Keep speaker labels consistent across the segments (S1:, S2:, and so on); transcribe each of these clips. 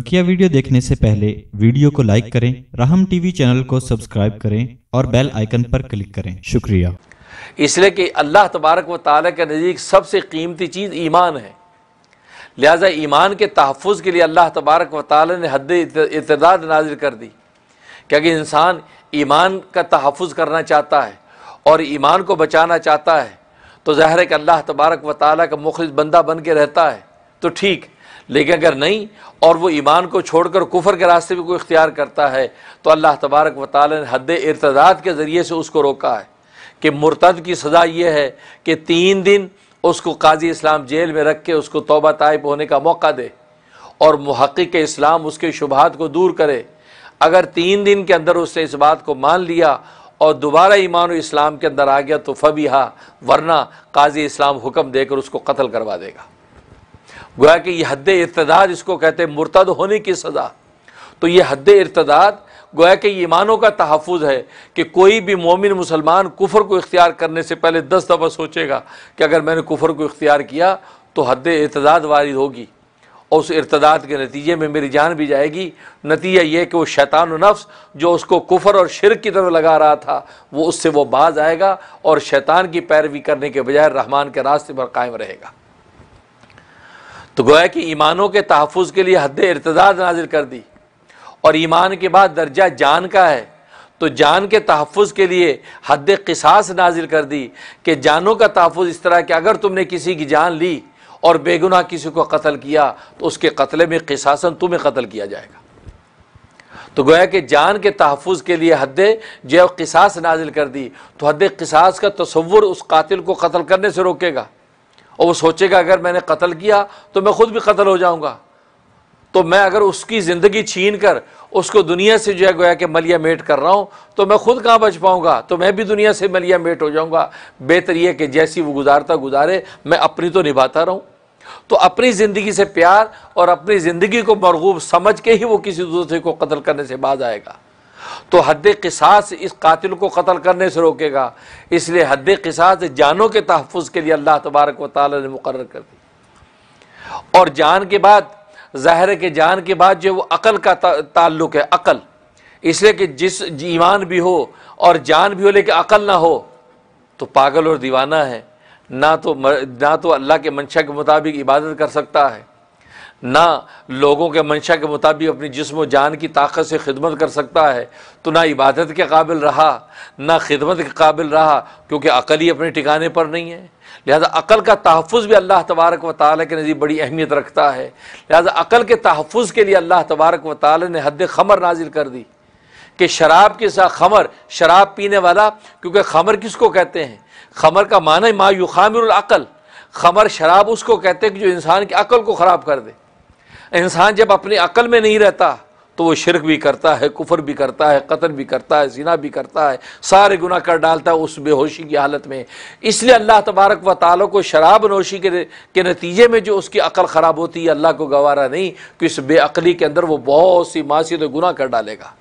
S1: बकिया वीडियो देखने से पहले वीडियो को लाइक करें राहम टीवी चैनल को सब्सक्राइब करें और बेल आइकन पर क्लिक करें शुक्रिया इसलिए कि अल्लाह तबारक व ताल के नज़दीक सबसे कीमती चीज़ ईमान है लिहाजा ईमान के तहफ़ के लिए अल्लाह तबारक व ताल ने हद इतदाद नाजिल कर दी क्योंकि इंसान ईमान का तहफ़ करना चाहता है और ईमान को बचाना चाहता है तो ज़ाहिर है कि अल्लाह तबारक व ताली का मुखलिस बंदा बन के रहता है तो ठीक लेकिन अगर नहीं और वो ईमान को छोड़कर कुफर के रास्ते भी कोई इख्तियार करता है तो अल्लाह तबारक व ताल ने हद इर्तदाद के ज़रिए से उसको रोका है कि मुर्तद की सज़ा यह है कि तीन दिन उसको काजी इस्लाम जेल में रख के उसको तोबा तायब होने का मौका दे और महक़ इस्लाम उसके शुबहत को दूर करे अगर तीन दिन के अंदर उसने इस बात को मान लिया और दोबारा ईमान इस्लाम के अंदर आ गया तो फबी हा वरना काजी इस्लाम हुक्म देकर उसको कत्ल करवा देगा गोया कि यह हद इर्तदाद इसको कहते हैं मुर्तद होने की सज़ा तो यह हद इर्तदाद गोया कि ईमानों का तहफ़ है कि कोई भी मोमिन मुसलमान कुफर को इख्तियार करने से पहले दस दफ़ा सोचेगा कि अगर मैंने कुफर को इख्तियार किया तो हद इर्तदाद वारिद होगी और उस इर्तदाद के नतीजे में मेरी जान भी जाएगी नतीजा ये कि वह शैतान नफ्स जो उसको कुफर और शिर की तरफ लगा रहा था वो उससे वो बाज आएगा और शैतान की पैरवी करने के बजाय रहमान के रास्ते पर कायम रहेगा तो गोया कि ईमानों के तहफ़ के लिए हद इरतदाद नाजिल कर दी और ईमान के बाद दर्जा जान का है तो जान के तहफ़ के लिए हद किसास नाजिल कर दी कि जानों का तहफ़ इस तरह कि अगर तुमने किसी की जान ली और बेगुना किसी को कत्ल किया तो उसके कत्ल में किसासन तुम्हें कत्ल किया जाएगा तो गोया कि जान के तहफ़ के लिए हद जो किसास नाजिल कर दी तो हद किसास का तस्वुर उस कातिल को कत्ल करने से रोकेगा और वो सोचेगा अगर मैंने कत्ल किया तो मैं खुद भी कत्ल हो जाऊंगा तो मैं अगर उसकी ज़िंदगी छीन कर उसको दुनिया से जो है गोया कि मलिया मेट कर रहा हूँ तो मैं खुद कहाँ बच पाऊँगा तो मैं भी दुनिया से मलिया मेट हो जाऊँगा बेहतर यह कि जैसी वो गुजारता गुजारे मैं अपनी तो निभाता रहूँ तो अपनी ज़िंदगी से प्यार और अपनी ज़िंदगी को मरगूब समझ के ही वो किसी दूसरे को कत्ल करने से बाज आएगा तो हद किसास इस कातिल को कत्ल करने से रोकेगा इसलिए हद किसास जानों के तहफ़ के लिए अल्लाह तबारक व ताल ने मुकर कर दी और जान के बाद ज़ाहिर के जान के बाद जो वो अक़ल का ताल्लुक़ है अक़ल इसलिए कि जिस ईमान भी हो और जान भी हो लेकिन अक़ल ना हो तो पागल और दीवाना है ना तो ना तो अल्लाह के मंशा के मुताबिक इबादत कर सकता है ना लोगों के मंशा के मुताबिक अपनी जिसम व जान की ताकत से खिदमत कर सकता है तो ना इबादत के काबिल रहा ना खिदमत के काबिल रहा क्योंकि अकल ही अपने ठिकाने पर नहीं है लिहाजा अकल का तहफ़ भी अल्लाह तबारक व ताली के नज़ीब बड़ी अहमियत रखता है लिहाजा अकल के तहफ़ के लिए अल्लाह तबारक व ताली ने हद खमर नाजिल कर दी कि शराब के साथ खमर शराब पीने वाला क्योंकि खमर किसको कहते हैं खमर का माना मायूखामिरकल खमर शराब उसको कहते हैं कि जो इंसान की अकल को ख़राब कर दे इंसान जब अपने अकल में नहीं रहता तो वो शिरक भी करता है कुफर भी करता है कतल भी करता है जिना भी करता है सारे गुना कर डालता है उस बेहोशी की हालत में इसलिए अल्लाह तबारक व तालों को शराब नोशी के के नतीजे में जो उसकी अकल ख़राब होती है अल्लाह को गवारा नहीं कि इस बेअली के अंदर वो बहुत सी मासी तो गुना कर डालेगा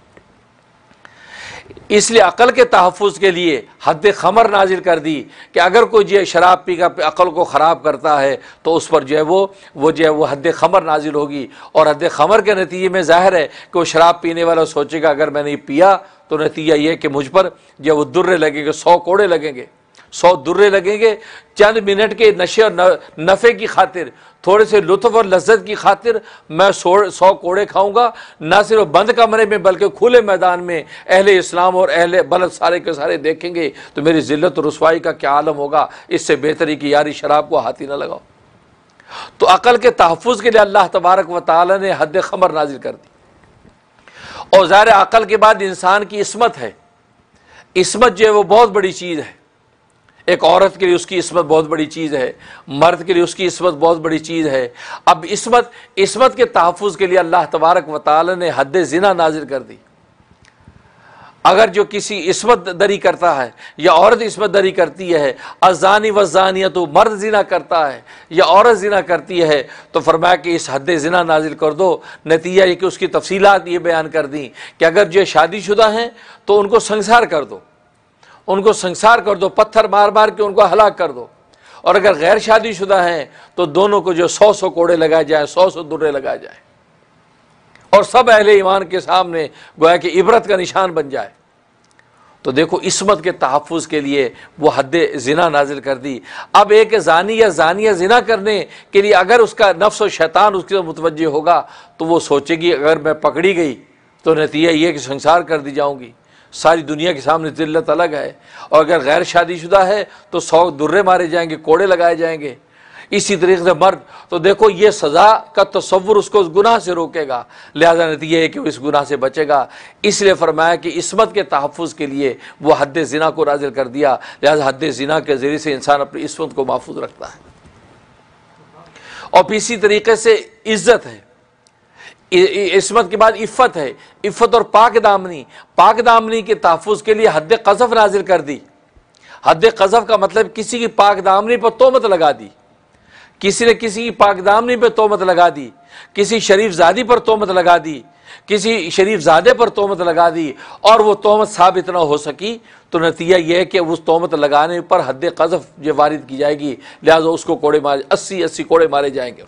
S1: इसलिए अकल के तहफ़ के लिए हद खमर नाजिल कर दी कि अगर कोई जो है शराब पी कर अकल को ख़राब करता है तो उस पर जो है वो वो जो है वो हद खमर नाजिल होगी और हद खमर के नतीजे में ज़ाहिर है कि वो शराब पीने वाला सोचेगा अगर मैंने पिया तो नतीजा ये कि मुझ पर जो वो दुर्रे लगेंगे सौ कोड़े लगेंगे सौ दुर्रे लगेंगे चंद मिनट के नशे और नफ़े की खातिर थोड़े से लुत्फ और लज्जत की खातिर मैं सो सौ कोड़े खाऊंगा ना सिर्फ बंद कमरे में बल्कि खुले मैदान में अहले इस्लाम और अहले बलत सारे के सारे देखेंगे तो मेरी जिल्लत और रसवाई का क्या आलम होगा इससे बेहतरी की यारी शराब को हाथी ना लगाओ तो अकल के तहफ़ के लिए अल्लाह तबारक व ताली ने हद खमर नाजिल कर दी और ज़ाहिर अकल के बाद इंसान की इसमत है इसमत जो है वो बहुत बड़ी चीज़ है एक औरत के लिए उसकी इस्मत बहुत बड़ी चीज़ है मर्द के लिए उसकी इस्मत बहुत बड़ी चीज़ है अब इस्मत इस्मत के तहफ़ के लिए अल्लाह तबारक व ताल ने हद जना नाजिल कर दी अगर जो किसी इस्मत दरी करता है या औरत इस्मत दरी करती है अजानी वजानिया तो मर्द जिना करता है या औरत जिना करती है तो फरमाया कि इस हद जिना नाजिल कर दो नतीजा ये कि उसकी तफसीत ये बयान कर दी कि अगर जो शादीशुदा हैं तो उनको संसार कर दो उनको संसार कर दो पत्थर मार मार के उनको हलाक कर दो और अगर गैर शादीशुदा हैं तो दोनों को जो सौ सौ कोड़े लगाए जाए सौ सौ दुर्रे लगाए जाए और सब अहले ईमान के सामने गोया कि इबरत का निशान बन जाए तो देखो इसमत के तहफ़ के लिए वो हद ज़िना नाजिल कर दी अब एक जानी या जानिया ज़िना करने के लिए अगर उसका नफ्स और शैतान उसके तो मुतवजह होगा तो वो सोचेगी अगर मैं पकड़ी गई तो नतीजा ये कि संसार कर दी जाऊँगी सारी दुनिया के सामने जिल्लत अलग है और अगर गैर शादीशुदा है तो सौ दुर्रे मारे जाएंगे कोड़े लगाए जाएंगे इसी तरीके से मर्द तो देखो ये सज़ा का तस्वुर उसको उस गुनाह से रोकेगा लिहाजा नतीजे है कि वो इस गुनाह से बचेगा इसलिए फरमाया कि इसमत के तहफ़ के लिए वो हद जना को नाजिल कर दिया लिहाजा हद जना के ज़रिए से इंसान अपनी इसमत को महफूज रखता है और इसी तरीके से इज़्ज़त है इसमत के बाद इफ़त है इफ़त और पाक दामनी पाक दामनी के तहफ़ के लिए हद कज़फ़ नाजिल कर दी हद कज़फ़ का मतलब किसी की पाक दामनी पर तोहमत लगा दी किसी ने किसी की पाक दामनी पर तोहमत लगा दी किसी शरीफ जादी पर तोहमत लगा दी किसी शरीफ जादे पर तोहमत लगा दी और वह तोहमत साबित ना हो सकी तो नतीजा यह है कि उस तोहमत लगाने पर हद कज़फ़ जो वारद की जाएगी लिहाजा उसको कोड़े मारे अस्सी अस्सी कोड़े मारे जाएंगे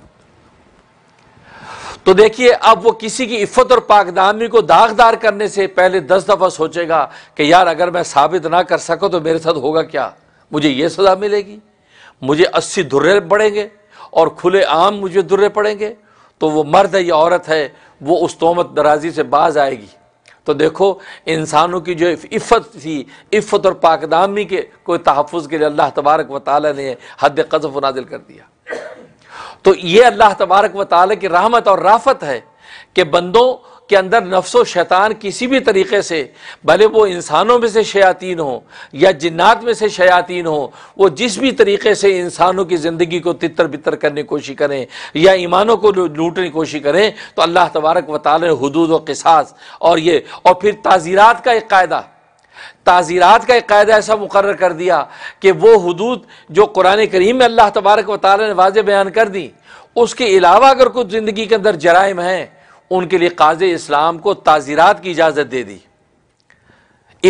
S1: तो देखिए अब वो किसी की इफ़त और पाकदामी को दागदार करने से पहले दस दफ़ा सोचेगा कि यार अगर मैं साबित ना कर सकूँ तो मेरे साथ होगा क्या मुझे ये सज़ा मिलेगी मुझे अस्सी दुर्रे पड़ेंगे और खुले आम मुझे दुर्रे पड़ेंगे तो वो मर्द है या औरत है वो उस तोमत दराजी से बाज आएगी तो देखो इंसानों की जो इफ़त थी इफ़त और पाकदामी के कोई तहफ़ के लिए अल्लाह तबारक व ने हद कज़फ़ नाजिल कर दिया तो ये अल्लाह तबारक व ताल की रहमत और राफत है कि बंदों के अंदर नफ्सो शैतान किसी भी तरीके से भले वो इंसानों में से शयातीन हो या जिन्नात में से शयातीन हो वो जिस भी तरीके से इंसानों की ज़िंदगी को तितर बितर करने की कोशिश करें या ईमानों को लूटने की कोशिश करें तो अल्लाह तबारक वाल हदूद व किसास और ये और फिर ताज़ीरात का एक कायदा ताज़ीरात का एक कायदा ऐसा मुकर कर दिया कि वो हदूद जो कुरान करीम में अल्लाह तबारक व ताली ने वाज बयान कर दी उसके अलावा अगर कुछ ज़िंदगी के अंदर जराइम हैं उनके लिए काज इस्लाम को ताज़ीरात की इजाज़त दे दी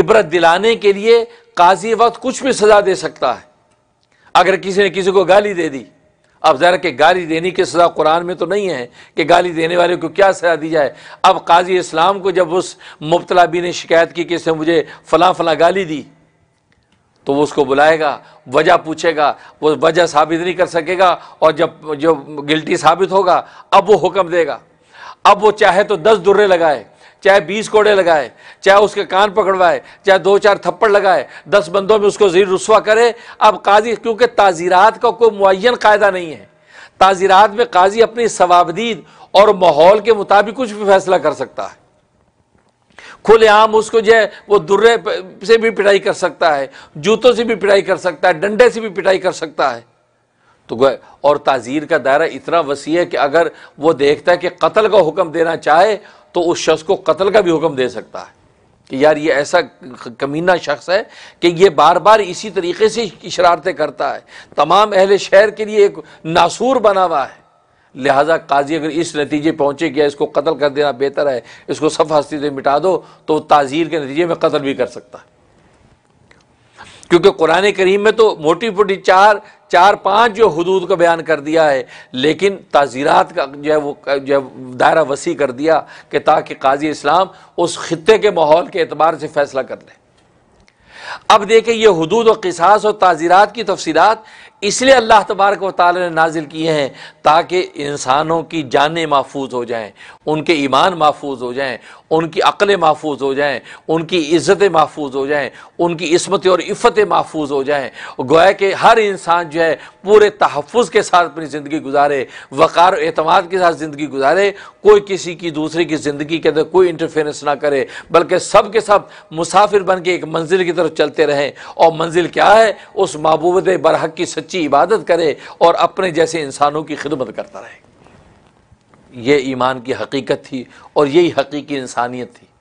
S1: इबरत दिलाने के लिए काजी वक्त कुछ भी सज़ा दे सकता है अगर किसी ने किसी को गाली दे दी अब ज़रा कि गाली देने की सज़ा कुरान में तो नहीं है कि गाली देने वाले को क्या सज़ा दी जाए अब काजी इस्लाम को जब उस मुबतला बी ने शिकायत की कि इसने मुझे फ़लाँ फ़लाँ गाली दी तो वो उसको बुलाएगा वजह पूछेगा वो वजह साबित नहीं कर सकेगा और जब जो गिल्टी साबित होगा अब वो हुक्म देगा अब वो चाहे तो दस दुर्रे लगाए चाहे बीस कोड़े लगाए चाहे उसके कान पकड़वाए चाहे दो चार थप्पड़ लगाए दस बंदों में उसको जीर रसवा करे अब काजी क्योंकि ताज़ीरात का कोई मुन कायदा नहीं है ताज़ीरात में काजी अपनी सवाबदीद और माहौल के मुताबिक कुछ भी फैसला कर सकता है खुलेआम उसको जो है वो दुर्रे से भी पिटाई कर सकता है जूतों से भी पिटाई कर सकता है डंडे से भी पिटाई कर सकता है तो गए और ताज़ीर का दायरा इतना वसी है कि अगर वो देखता है कि कत्ल का हुक्म देना चाहे तो उस शख्स को कत्ल का भी हुक्म दे सकता है कि यार ये ऐसा कमीना शख्स है कि ये बार बार इसी तरीके से शरारतें करता है तमाम अहल शहर के लिए एक नासूर बना हुआ है लिहाजा काजी अगर इस नतीजे पहुंचे कि इसको कत्ल कर देना बेहतर है इसको सब हस्ती से मिटा दो तो ताजीर के नतीजे में कत्ल भी कर सकता है क्योंकि कुरान करीम में तो मोटी मोटी चार चार पाँच जो हदूद का बयान कर दिया है लेकिन ताज़ीरात का जो है वो जो है दायरा वसी कर दिया कि ताकि काजी इस्लाम उस खत्े के माहौल के अतबार से फ़ैसला कर लें अब देखें यह हदूद और किसास और ताज़ीरात की तफसीत इसलिए अल्लाह तबारक वाली ने नाजिल किए हैं ताकि इंसानों की जानें महफूज हो जाएँ उनके ईमान महफूज हो जाएँ उनकी अक़लें महफूज हो जाएँ उनकी इज़्ज़तें महफूज हो जाएँ उनकी इसमतें और इफ़तें महफूज हो जाएँ गोया कि हर इंसान जो है पूरे तहफ़ के साथ अपनी ज़िंदगी गुजारे वक़ार अतमाद के साथ ज़िंदगी गुजारे कोई किसी की दूसरे की ज़िंदगी के अंदर कोई इंटरफेरेंस ना करे बल्कि सब के सब मुसाफिर बन के एक मंजिल की तरफ चलते रहें और मंजिल क्या है उस महबूबत बरहक की सच्ची सच्ची इबादत करे और अपने जैसे इंसानों की खिदमत करता रहे ये ईमान की हकीकत थी और यही हकीकी इंसानियत थी